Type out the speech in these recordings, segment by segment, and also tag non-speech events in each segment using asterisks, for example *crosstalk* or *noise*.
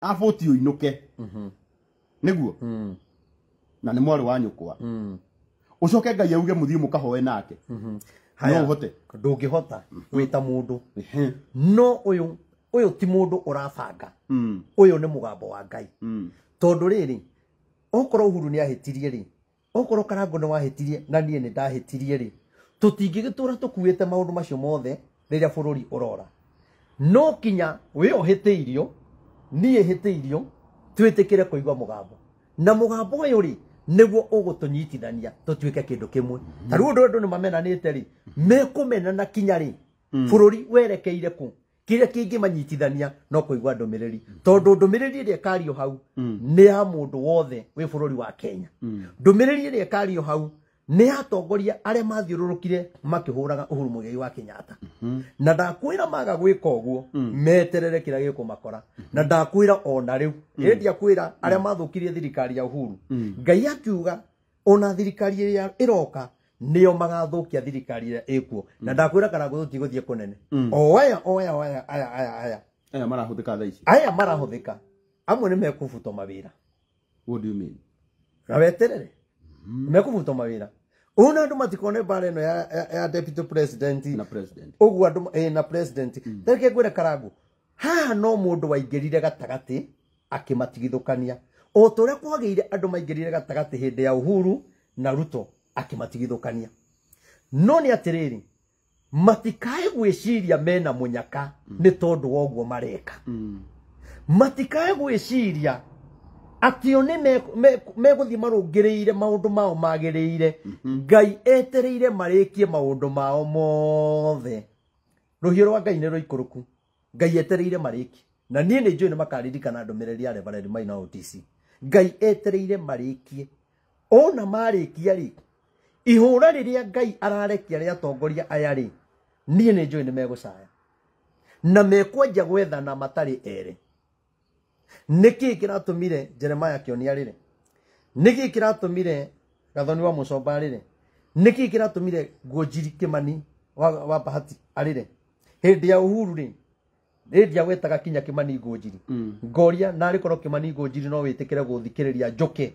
aboti uinuke mhm. niguo mm. na nä mwarä wa kwa å mm. coke ngai auge må thiä må kahoe nake mhm. no hote ndå ngä hota wä ta må ndå no å yå ti må ndå å rabanga å mm. yå nä må gambo wa ngai tondå rä rä okorwo å huru nä ahä rä okorwo karango nä wahä na niä nä ndahä tirie rä tå tingä gä tå ra tå kuä te maå ndå macio mothe rä a bå rå ri å rora no kinya wä ohä tä irio niä hä tä irio twä tä kä re kå igua må gambo na må gambo å yå rä niguo ugutũnyitithania tutuike kindu kimwe ta riu ndu ni mamenanite ri na kinya mm. ri bururi werekeire ku kiria manyitithania no kuigua ndumiriri mm. tondu ndumiriri iria ikario hau mm. ni ya mundu wothe wi bururi wa Kenya ndumiriri iria ikario hau nä atongoria arä mathiururukire makihuraga uhuru mugei wa kinyata mm -hmm. na ndakwira maga gwika guo mm meterere kira rä makora mm-hmm. mm. kå na ndakwira ona riu mm. ä ndiakwä ra arä a mathå kirie thirikari ya uhuru mm. ngai akiuga ona thirikari ya iroka a magathukia nä o magathå kia thirikari ä rä kuo na ndakwira kana guthuti guthie kunene mm. kå oya oya oaya aya aya aya aya marahå thä ka thaici aya marahå thä ka amwe nä mekå butwo mawä ra na weterere mekubuta mawira una andu matikone bara no ya, ya, ya deputy president na president ogu andu eh, na president mm. tareke ngwira karangu haha no mundu waingirire gatagati akimatigithukania o ta uria andu maingirire gatagati hinde ya uhuru na ruto akimatigithukania no ni atiriri matikae gwiciria mena munyaka mm. ni tondu woguo mareka mm. matikae gwiciria atio nä megåthiä marå rä ire maå ndå mao magä rä ire mhm. ngai etereire marikie marä kie maå ndå mao mothe rå hiå rwa ngai nä rå ikå rå ku ngai etereire mariki marä ki na niä nä njå ä nä makaririkana ndå mä rä maina otc ngai etereire ire marä kie ona marä kia rä ihå ra rä rä a ngai ararekia rä atongoria aya rä niä nä njå ä nä megå caya na gwetha na matarä ere niki kiratumire jeremaya kionia rire niki kiratumire gathoni wa mucomba arire niki kiratumire gojiri kimani wa, wa bahati arire hindi ya uhuru ri rĩndia wetaga kinya kimani gojiri. mm. ngoria narĩ koro kimani gojiri no wĩtĩkĩre guthikireria njũke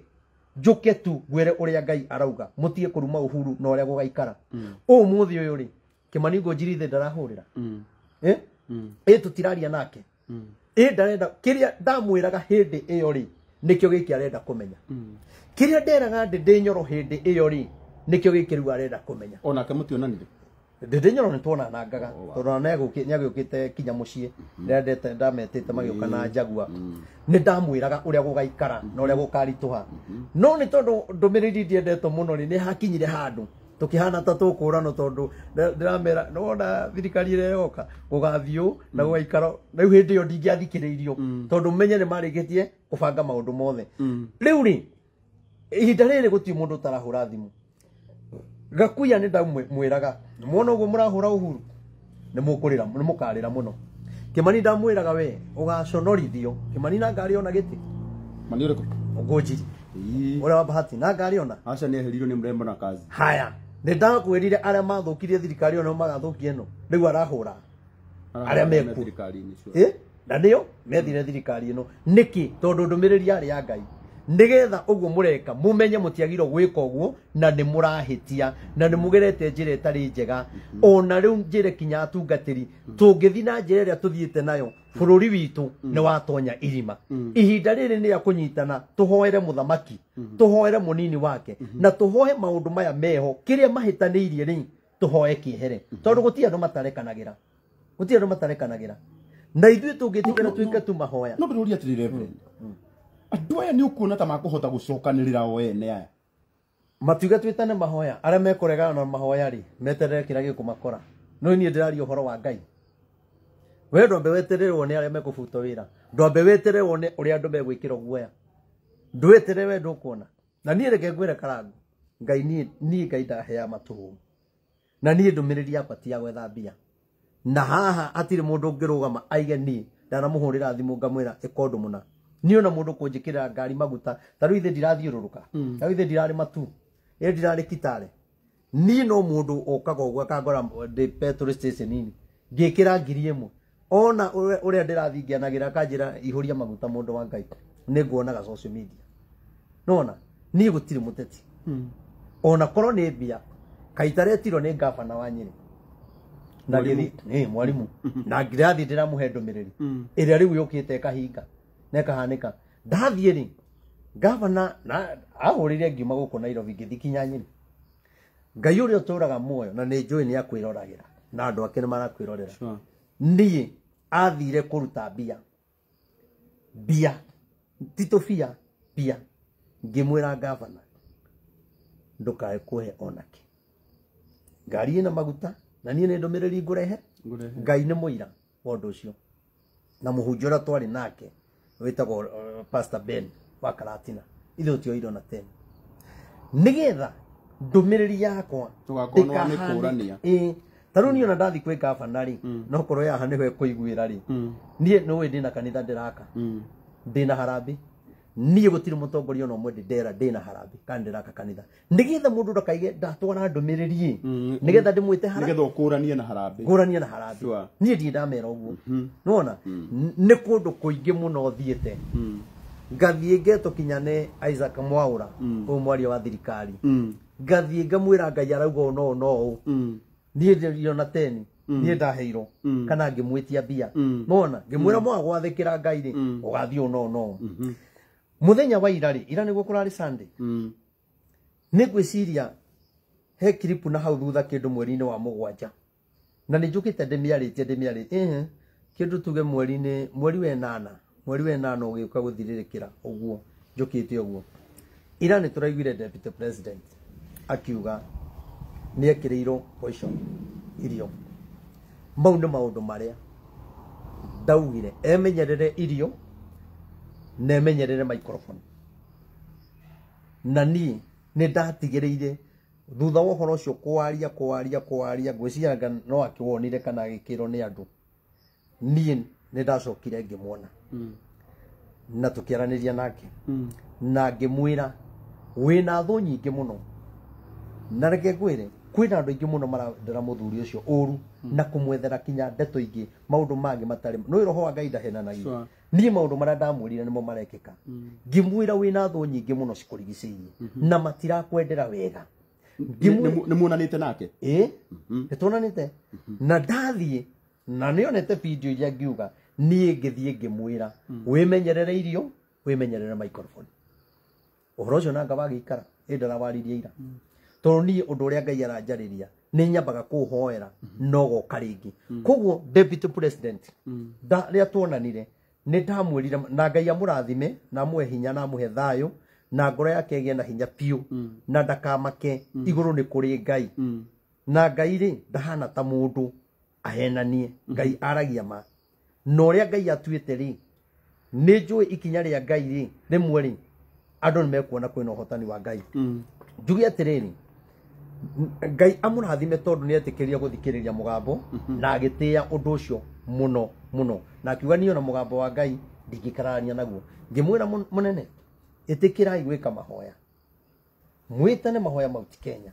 njũke tu gwere ũrĩa ngai arauga Mutie kuruma uhuru no ũrĩa gugaikara. Mm. ũũ mm. mũthĩ uyu ri kimani gojiri the darahurira. mm. eh? mm. Etu tiraria nake mm ä ndarenda kä rä a ndamwä raga hä ndä ä yo rä nä kä o gä kä arenda kå menya kä rä a nderaga ndä ndä nyoro hä ndä ä yo rä nä kä o gä kä rä u arenda kå menya onake må tionanire ndä nyoro nä twonanangaga tondå na nä agä å kä te kinya må ciä rä a ndametä te magä å kana na njagua nä ndamwä mm-hmm. raga å rä a gå gaikara na å rä a gå karitå ha mm-hmm. no nä tondå ndå mä rä ri ndiendetwo må no rä nä hakinyire handå tukihana ta tukurano tondu ndiramera nona thirikari ireyoka gugathio na gugaikara na riu hindi iyo irio mm. tondu menye ni marikitie kubanga maundu mothe mm. riu ri ihinda riri guti mundu tarahura thimu gakuya ni ndamwiraga mwona uguo murahura uhuru ni mukurira ni mukarira muno kimani ndamwiraga we ugaconorithio kimani na ngari ona giti mani uriku ngujiri ura wa bahati na ngari ona acha ni eherirwo ni mrembo na kazi haya nä ndakwärire arä a mathåkirie thirikari onao marathåkia no rä u arahå arä a mekuo na nä o methire thirikari ä no nä kä tondå ndå mä rä ri yarä ya ngai nigetha uguo mureka mumenye mutiagiro gwika uguo na ni murahitia na ni mugerete njira itari njega mm-hmm. ona riu njira kinya atungatiri mm-hmm. tungithi na njira iria tuthiite nayo mm-hmm. bururi witu ni watonya irima ihinda riri ni akunyitana tuhoere muthamaki tuhoere munini wake na tuhoe maundu maya meho kiria mahitaniirie ri tuhoe kiehere tondu guti andu matarekanagira guti andu matarekanagira na ithuĩ tũngĩtigĩra twĩke tu mahoya no ndĩrũria atĩrĩ andu aya nä å kuona ta makå hota gå cokanä rä ra o ene aya matiuge twä tane mahoya arä a mekåregana na mahoya rä meterere kä rä a gä kå makora no niä ndä raria å horo wa ngai we ndwambe wetererwo wone arä a mekå buta wä ra ndwambe wetererwo nä å rä a andå megwä kä ra guoya ndwätere we ndå kuona na niä reke ngwä re karangu ngai niä ngai ndahea matå na niä ndå mä rä ri yakwa ti gwetha mbia na haha atirä må ndå ngä rå gama aige niä ndanamå hå rä ra thimå ngamwä ra ä kondå må na ni ona mundu kunjikira ngari maguta taru ithe ndirathiururuka ururuka mm. taru ithe ndirari matu e ndirarä kitare ni no mundu ndå å kaga å gwa kangora nini ngä kä ra ngiri ä ona å rä ngianagira kanjira ihuria maguta mundu wa ngai nä nguonaga nona niä gå tirä må teti mm. ona korwo nä mbia kaitaretirwo ni ngabana wa nyä na ngä mm. na ngä rathiä ndä ramå he ndå mä rä ri ä rä kahinga nekahanika ndathiä rä gavana ahårire ngiuma gå kå nairobi ngä ngai å rä a å tå raga muoyo na nä njå ä nä ra na andå ake nä marakwä rorera niä athire kå ruta bia titofia bia ngimwira ngä mwä ra gavana ndå kae onake ngari na maguta na niä nä ndå mä rä ri ngå rehe ngai nä må ira wa ndå å cio na må hunjia å rä a twarä nake witagwo uh, pastor ben wa karatina ithu tio irona tene nigetha ndumiriri yakwa tugakorwo ni kurania eh taru ni ona mm. ndathi kwe governor ri mm. no koro ya hane we kuiguira ri mm. nie no we ndina kanitha ndiraka ndina harambi niä gå tirä må tongoria ona mwe ndä ndera ndä na harambä mm, kana mm, mm. ndä raka kanitha nä getha må ndå ndakaige ndatwara ndå mä rä ri nä getha ndä mwä te hagetha rania na harambä ngå rania na harambä niä ndiä ndamera å guo mm-hmm. nona nä kå ndå kå ingä må no thiä te ngathiä ngetå isaac mwaå å mwaria wa thirikari ngathiä ngamwä ra ngai arauga å no å no å niä ndiriona teni niä ndaheirwo kana ngä mwä tia mbia nona ngä mwä ra mwagwathä kä ra ngai rä å gathiä å no no muthenya wa irari ira niguo kurari sunday mm. ni ngwiciria he clip na hau thutha kindu mweri-ini wa mugwanja na ni njukite ndimiaritie ndimiaritie ehe kindu tuge mweri-ini mweri we nana mweri we nana ugiuka guthirikira uguo njukite uguo ira ni turaiguire deputy president akiuga ni ekirirwo poison irio mau ni maundu maria ndaugire emenyerere irio na menyerere microphone nani ni nä ndatigereire thutha wa horo cio kwaria kwaria kwaria ngwiciraga no akiwonire kana gikiro ni andu ni nä ndacokire ngä mwona hmm. na tå kä aranä ria nake hmm. na ngä mwä ra wä na thå nyingä må no na reke ngwä re kwina andu ingi muno marathera muthuri ucio uru hmm. na kumwethera kinya ndeto ingi maundu mangi matari no iroho wa ngai ndahenanagia niä maå ndå marä a ndamwärire nä mo marekä ka hmm. ngimwä ra wä hmm. na thå nyingä må no cikå rigicä irie wega ni muonanä te nake eh ni twonanä te na ndathiä na nä onete video iria ngiuga niä ngä thiä ngä mwä ra wä menyerere irio wä menyerere maikoroboni å horo å cio nanga wagä ikara ä ndarabaririe ira tondu ni undu uria ngai aranjariria ni nyambaga kuhoera mhm. nogo karingi mhm. koguo deputy president da mhm. ria tuonanire ni ndamwirire na ngai rathime na mwe hinya na muhe thayo na ngoro yake na hinya biũ na ndakamake igũrũ nĩ kũrĩ ngai na ngai rĩ ndahana ta ndå ahenanie ngai aragia ma na ũrĩa ngai atuĩte rĩ nĩ njũĩ ikinya rĩa ngai rĩ rĩmwe rĩ andũ nĩ mekuona kwĩna ũhotani wa ngai njuge rä ngai amurathime tondu ni etikiria guthikiriria mugambo mhm. na agitia undu ucio muno muno na akiuga niyo na mugambo wa ngai ndingikararania naguo ngimwira munene itikirai gwika mahoya mwitane mahoya mau ti kenya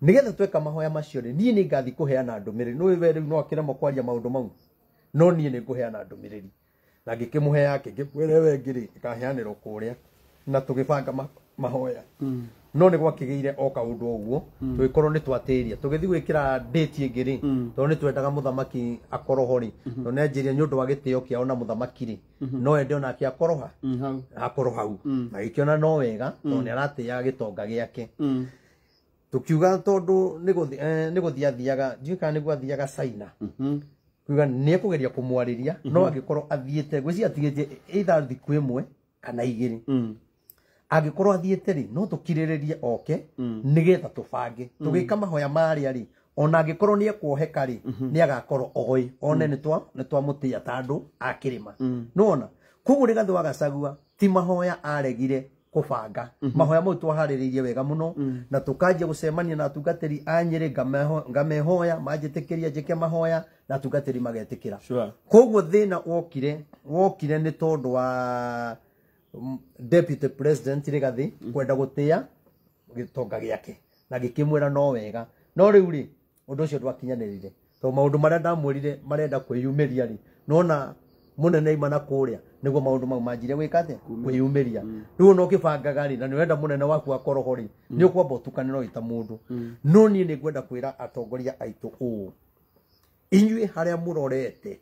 nigetha tweka mahoya macio ri niĩ nĩ ngathi kũheana ndũmĩrĩri nĩũĩ we rĩu no akĩremwo kwaria maũndũ mau no niĩ nĩ ngũheana ndũmĩrĩri na ngĩkĩmũhe yake ngĩmwĩre we ngĩrĩ ĩkaheanĩrwo kũrĩa na tũgĩbanga mahoya mm no nä gwakigä o kaå å mm. tå gä korwo nä twatä ria tå gä thiä gwä kä ra ndäti ä ngä rä mm. tondå nä twendaga må thamaki akoroho rä mm-hmm. tondå nä ria å ndå wa gä tä o kä ao na må thamaki rä mm-hmm. no ende onake akoroha akorwo mm, hau agä kä ona no wega tondå nä aratä aga gä tonga gä ake tå kiuga tondå nä gå thiathiaga ndiå kana nä guo athiaga caina kuga nä ekå geria kå mwarä ria no angä korwo athiä te gwä cia atigä tie itha ä mwe kana igä rä angikorwo athiĩte ri no tukirereria oke mm. nigetha tubange mm. tugika mahoya marĩa rĩ ona angikorwo nĩ ekuoheka ri mm-hmm. ni agakorwo oĩ one mm. nĩ twamũtĩa ta andũ a tandu akirima no koguo kugu ni gathwa gacagua ti mahoya aregire kubanga mm-hmm. mahoya mau twaharĩrĩirie wega muno na tukaje gũcemania na atungatĩri a nyĩrĩ ngamehoya manjĩtĩkĩria jike mahoya na atungatĩri magetĩkĩra koguo thina wokire wokire ni tondu wa deputy president rigathi kwenda gutia gitonga giake na gikimwira no wega no riu ri undu ucio ndwakinyanirire to maundu maria ndamwirire marenda kwiyumiria ri nona munene imana kuria niguo maundu mau manjire gwika atia kwiyumiria mm. riu no kibangaga ri na wenda niwenda munene waku akoroho ri mm. ni ukwamba utukane no ita mundu mm. no nie ningwenda kwira atongoria aitu uu inyuĩ harĩa mũrorete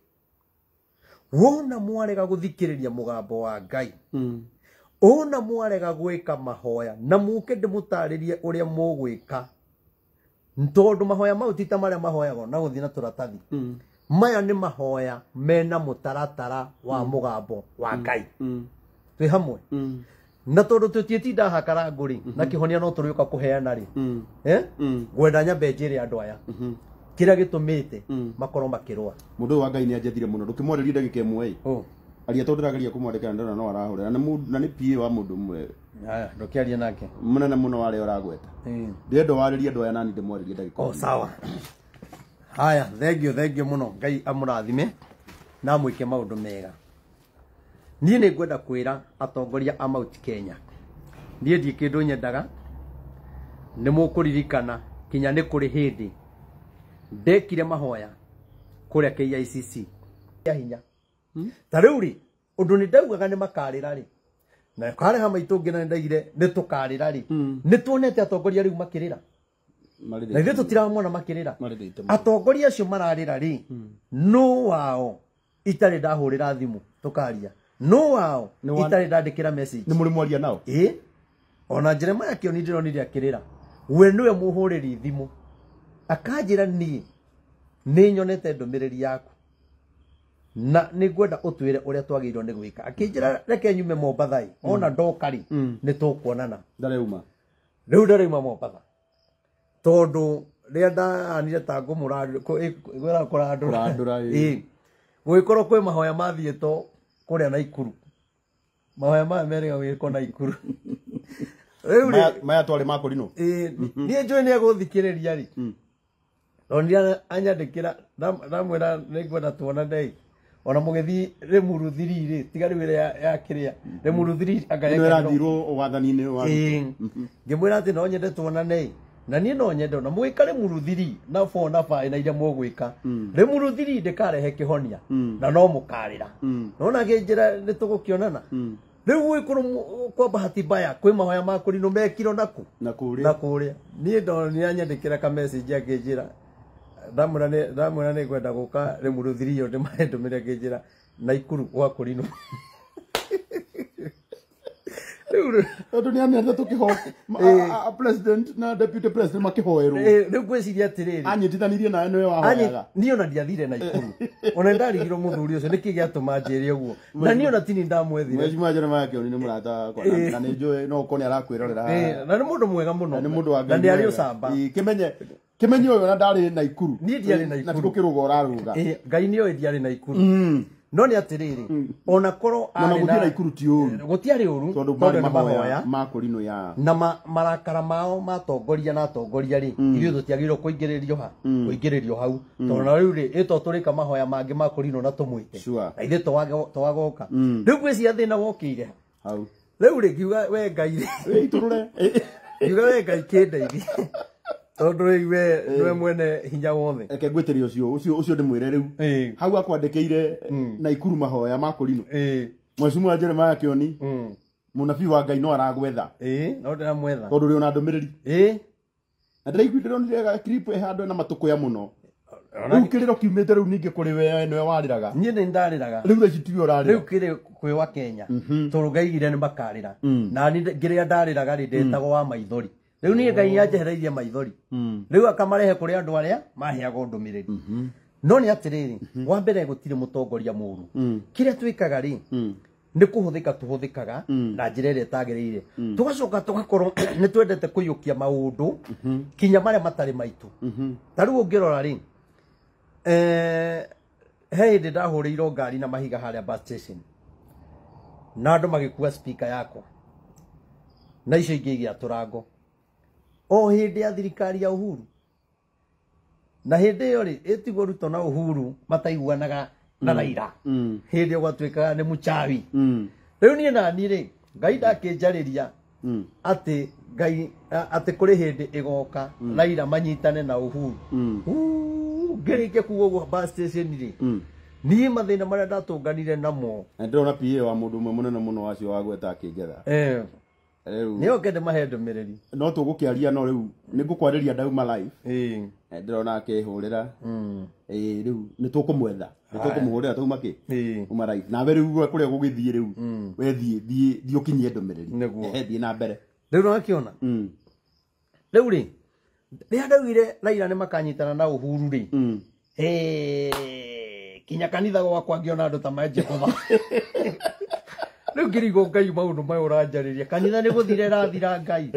wona mwarega guthikiriria mugambo wa ngai mm. ona mwarega gwika mahoya na muke ndimutaririe uria mugwika tondå mahoya mau tita marä a mahoyagwo na thiä na turatathi mm. maya nä mahoya mena mutaratara wa mugambo hmm. mm. wa hmm. ngai mm. twä hamwe mm. na tondå tå tiätinda hakarangå rä -hmm. na kä hmm. honia no tå rä å ka kå heana rä ngwenda eh? nyambe njä andå aya -hmm kira gitumite mm. makoro makirwa mundu wa ngai ni ajethire muno ndukimwarĩria ndagika ĩmwe ĩ aria to ndĩrageria kũmwandĩkĩra ndona no arahũrĩra na na ni pie wa mundu mwe ũmwe ndũkĩaria nake muna mũnene mũno wale ũragweta ndĩrenda warĩrie andũ aya nani ri ndagika oh, sawa haya thank you thank you muno ngai amurathime na mwike maundu mega ni ni ngwenda kwira atongoria a Kenya niĩ ndiĩ kĩndũ nyendaga ni mukuririkana kinya ni kuri hindi ndekire mahoya kuria KICC ya hinya ta undu ni ndaugaga ni makarira ri na kareha maitu ngina ni ndaire ni tukarira ri hmm. ni tuonete atongoria riu makirira na ithuĩ tũtiramona makirira atongoria acio mararira ri hmm. no wao itarĩ ndahũrĩra thimu tukaria no wao itarĩ ndandĩkĩra message ni muri mwaria nao eh ona Jeremiah kĩoni ndĩronire akĩrĩra we nĩwe muhuriri thimu akanjira ni ni nyonete ndumiriri yaku na ni ngwenda utwire twä re ni gwika a reke nyume mombatha ona mm. ndokari mm. ni tå ndareuma rä u ndareuma mombatha tondå rä a ndaanire ta ngå må rakå randå gå gä korwo kwä mahoya mathiä to kå rä na ikuru mahoya maya merä ga ko na ikuru rä *laughs* maya twarä makå rinå niä njå ä ri no nä anyandäkä ra ndamwä ra nä ngwenda tuonanei ona må gä thiä rä må ruthiri-rä tiga rä ä ya kä rä a rä må ruthiri angaärathirwo wathani-inä wa ngä mwä ra atä no nyende tuonanei na niä no nyende ona må gä ka rä må ruthiri na fo na fa na iria må gwä ka hmm. rä må ruthiri ndä karehe hmm. na no må karä ra nona ngä njä ra nä tå gå kä onana rä u gwä kwa bahati baya kwä mahoya makuri no mekiro naku nakuri nakuri ni ndo ni anya anyandä ka message ya angä thamura kwenda thamura nä ngwenda gå ka rä må na ikuru gwakå rinå tondå nä anete tå kä ho na deputy president makä hoerwo eh, rä u ngwäciria atä rä rä anyitithanirie nawe nä we wahoyaga niä ona ndiathire na ikuru *laughs* ona ndarigirwo må thuri å cio nä kä gä atå manjä re å guo na niä ona tini ndamwethire mecimanja nä makioni nä må rata wakwa na nä eh. njå no å korwo nä arakwä rorera eh, na nä må ndå mwega må no nä må wa nä arä å camba kä menye kimenyi å yå na ndarä na ikuru eh, mm. mm. na tigå kä rå ga å raråga ngai nä oä ndiarä na ikuru no nä atä rä rä ona korwo na ikuru ti å ru eh, gå tiarä å ru tondå mahoya makå ya na marakara mao matongoria na atongoria rä mm. ithuä tå tiagä rwo kå rä rio ha kå ingä rä rio hau tondå na rä u rä ä to tå rä ka mahoya mangä makå rinå na tå mwä te na ithuä twagoka rä u gwä cia thä na wokä ire hau rä u rä ngiuga we ngai rä itå rå re ngiuga we ngai kä ndeithie tondu iwe mwene hinya wothe hau akwandikire hmm. na ikuru mahoya ma kurino mwecimu wa jeremaya hmm. wa ngai no aragwetha no ndiramwetha tondu na na rä u kä rä ro kiumä te rä u ningä kå rä we nä we warä raga niä nä ndarä raga rä u å rä u kä rä kwä wa kenya mhm. ngaigire nä makarä ra hmm. ngä rä a ndarä raga rä ndetagwo wa maithori riu ni ngai oh. yanjehereirie maithori hmm. riu akamarehe kuri andu aria maheagwo ndumiriri hmm. no ni atiriri hmm. wa mbere gutire mutongoria muru Kire twikaga ri ni kå tuhuthikaga hå na njä rä a ire tå gacoka tå twendete kå maundu maå ndå kinya marä a matarä maitå ta rä u å ngä rora rä eh, ndä ndahå rä ngari na mahiga bus a na andå magä speaker yako. na icio ingä igä atå rango o hinde ya thirikari ya uhuru na hinde yo ri itigwo ruto na uhuru mataiguanaga na mm. raira mm. hinde yo gwatuikaga ni muchawi mm. riu nie nani ri ngai ndakinjariria ati ngai ati kuri hinde igoka raira manyitane na uhuru ngirikia kuga uguo bus station ri ni mathä na marä a ndatunganire namo na ndä wa må ndå mwe nene må no wacio wa gweta nä ũngende mahe ndũmĩrĩri no tå gå kä aria no rä u nä ngå kwarä ndauma live ndä rona akä hå rä ra hmm. rä u nä tå kå mwetha nä tå kå må hå rä ra twauma kä uma nawe rä u kå rä a gå gä thiä rä u we å kinyie ndå mä rä ri thiä na mbere rä u noakä ona hmm. rä u rä rä a ndaugire raira nä makanyitana na å huru rä hmm. kinya kanitha gwakwa ngä ona andå ta maejehova *laughs* rä u ngä rigwo ngai maå ndå maya å ranjarä ria kanitha nä gå thira ä rathira ngai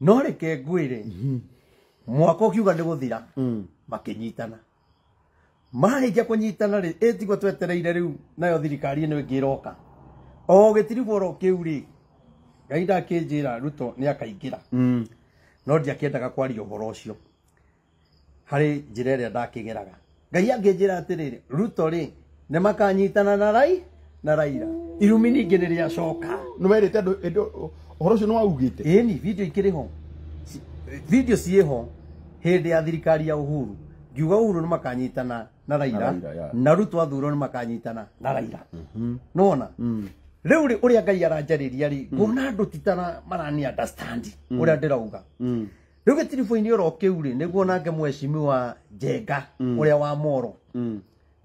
no rä ke ngwä rä mwaka å kiuga nä gå thira makä mm. nyitana marä kia kå nyitana rä ä tigwo twetereire rä u nayo thirikari ä mm. no ä ngä roka o gä tiribworo kä u rä ngai ndakä njä ra ruto nä akaingä ra no endaga kwaria å å horo cio harä njä ra ä rä a ndakä geraga ngai njä angĩnjĩra atĩrĩrĩ ruto rĩ nä makanyitana na rai na raira irumi ningä nä rä acoka nä werete andå å horo å cio nä waugä te äni video ikä rä ho video ciä ho hä ndä ya thirikari ya å huru ngiuga å huru nä makanyitana na raira na rutwa thuro nä makanyitana na raira mm-hmm. nona mm. rä u å rä a ngai aranjarä ria rä mm. kuona andå titana marani å mm. rä a ndä rauga rä u gä tiriboinä å rokä u rä nä guo nake mwecimi wa njenga å rä a wa moro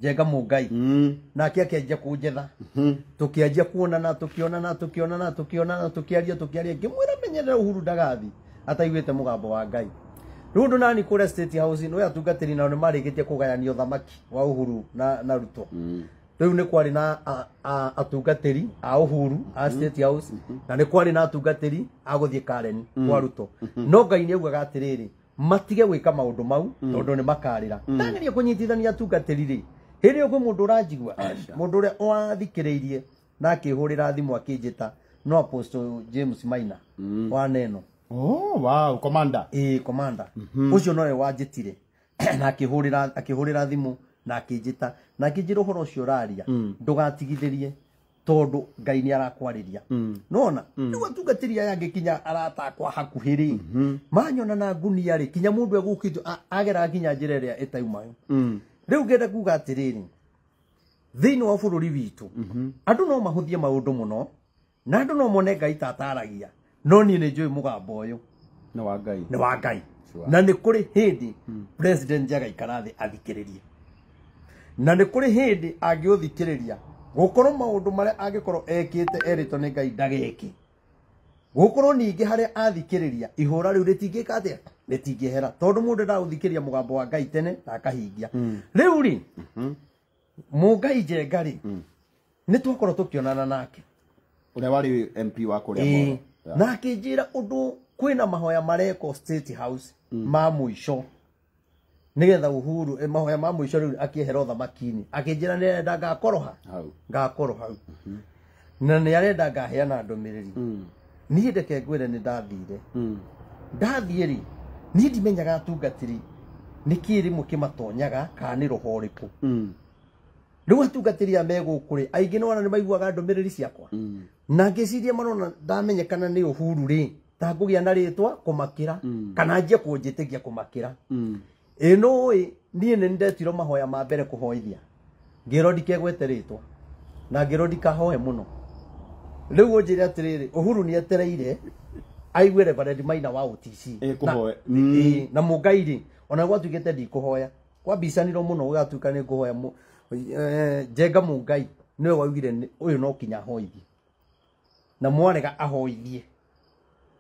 njenga mungai hmm. nake akenja kunjetha hmm. tukianjia kuonana tukionana tukionana tukionana tukiaria tukiaria ngimwira menyerera uhuru ndagathi ataiguite mugambo wa ngai riu ndu nani kuria state house no atungatiri nao nimarigitie kugayania uthamaki wa uhuru na na ruto hmm. riu ni kwari na atungatiri a uhuru a state house na ni kwari na atungatiri a guthie karen kwa ruto no ngai ni augaga atiriri matige gwika maundu mau tondu ni makarira tangeria kunyitithania atungatiri ri hä rä å gwä må ndå å ranjigua må ndå å rä a wathikä rä irie na akä hå rä ra thimå akä ta no apostle james maina mm. wa neno oh, wow. komanda e, komanda å mm cio -hmm. nowe wanjä tire na akä hå rä ra thimå na akä njä ta na akä njä ra å horo å cio raria ndå gatigithä rie tondå ngai nä arakwarä ria mm. nona mm. rä u atungatä ria yangä kinya aratakwa hakuhä rä mhm. manyona na ngunia rä kinya må ndå egå kä ageraga kinya njä ra ä rä a ä taiumayo mm u ngenda kuga thä inä wa bururi witu mhm. andu no mahuthie maundu muno na andu no mone ngai tataragia no ni ni njui mugambo uyu ni wa ngai nä wa ngai na nä kå rä hä ndä hmm. president jagaikara thä athikä rä rie na nä kå rä hä ndä angä å thikä rä ria gå korwo maå ndå marä a angä korwo ekä te erä two nä ngai ndagä gukorwo ningi harä athikiriria ihura riu ritingika atia ritingihera tondu mundu ndaguthikiria mugambo wa ngai tene na akahingia hmm. riu ri mu mm-hmm. ngai njenga ri hmm. ni twakorwo tukionana nake uria wari mp wa kuria na akinjira undu kwina mahoya mareko state house hmm. ma muico nigetha uhuru eh, mahoya ma muico riu akiehera thamakini akinjira ni arenda ngakorwo ha ngakorwo hau mm-hmm. na ni arenda ngaheana ndumiriri ni hinde ke re nä ndathire hmm. ndathiä rä niä ndimenyaga atungatiri nä kä rä mwe kä matonyaga kana nä roho rä kå hmm. rä u atungatä ri a megå kå rä aingä nä wona nä maiguaga ndå mä rä ri ciakwa hmm. na ngä ciria marona ndamenyekana nä å huru rä ta ngå gä a na rä twa kå makä ra kana njie kå njä tä gia kå makä ra ä no ä niä nä ndetuirwo mahoya ma mbere kå hoithia ngä ro rä twa na ngä rondikahoe må no rä u å njä re atä rä rä å uhuru nä etereire aigue reverend maina wa OTC ikuhoe na mungairi mm. ona gwatugite ndikuhoya kwabicanirwo muno gugatuika ni nguhoya njenga mungai niwe waugire uyu no kinya hoithie na mwarega ahoithie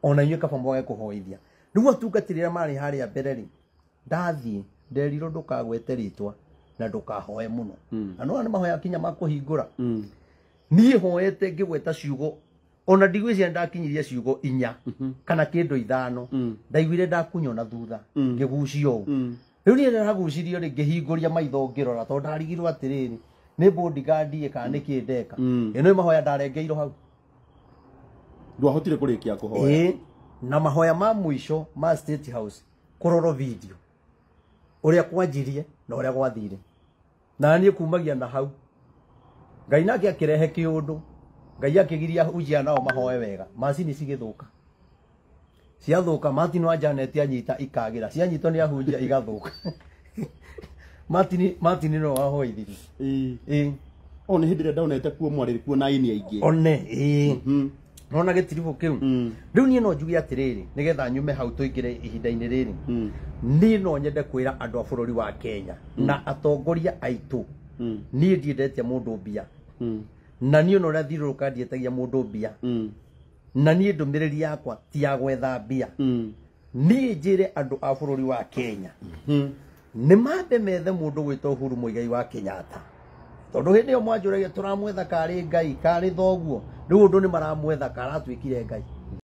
ona inyuĩ kaba mwage kũhoithia rĩu atungatĩrĩra marĩ harĩa mbere rĩ ndathiä nderirwo ndå ndũkagwete twa na ndũkahoe mũno mm. na no nä mahoya kinya makũhingũra mm niä hoete ngä ciugo ona ndigwä cia ndakinyirie ciugo inya mhm. kana kä ithano mm. ndaiguire ndakunywo na thutha mm. ngä gucio å mm. rä u niä ndäragucirio rä maitho ngirora to ndarigirwa atiriri ni rä rä nä mbåndigandie kana nä kä ndeka ä no mahoya ndarengeirwo hau ndwahotire hotire kurikia kia kå hoya na mahoya ma muisho ma state house kũrorwo video ũrĩa kwanjirie na ũrĩa gwathire na niĩ kumagia na hau ngai nake akirehe kiundu ngai akigiria ujia nao mahoe wega macini cigithuka ciathuka martin wa janet anyita ikagira cianyitwo ni ahunjia igathuka *laughs* martin martin no aho ithiri ii ii one hindi ria ndaonete kuo mwariri kuo na ini aingi one ii mhm. nona gitiribu kiu mm. riu nie no njuge atiriri nigetha nyume hau tuingire ihinda-ini riri mm. ni no nyende kwira andu a bururi wa kenya mm. na atongoria aitu nie ndiendetie mundu mbia Hmm. na niä ona å rä a thirårå ndietagia må ndå mbia hmm. na niä ndå mä rä ri yakwa ti gwetha mbia hmm. niä njä re andå a bå rå ri wa kenya nä mambe methe må ndå gwä ta huru må wa kenyatta tondå hä ndä ä yo mwanjå ragia tå ramwetha karä ngai karä thoguo rä u å ndå nä maramwetha karatuä kire ngai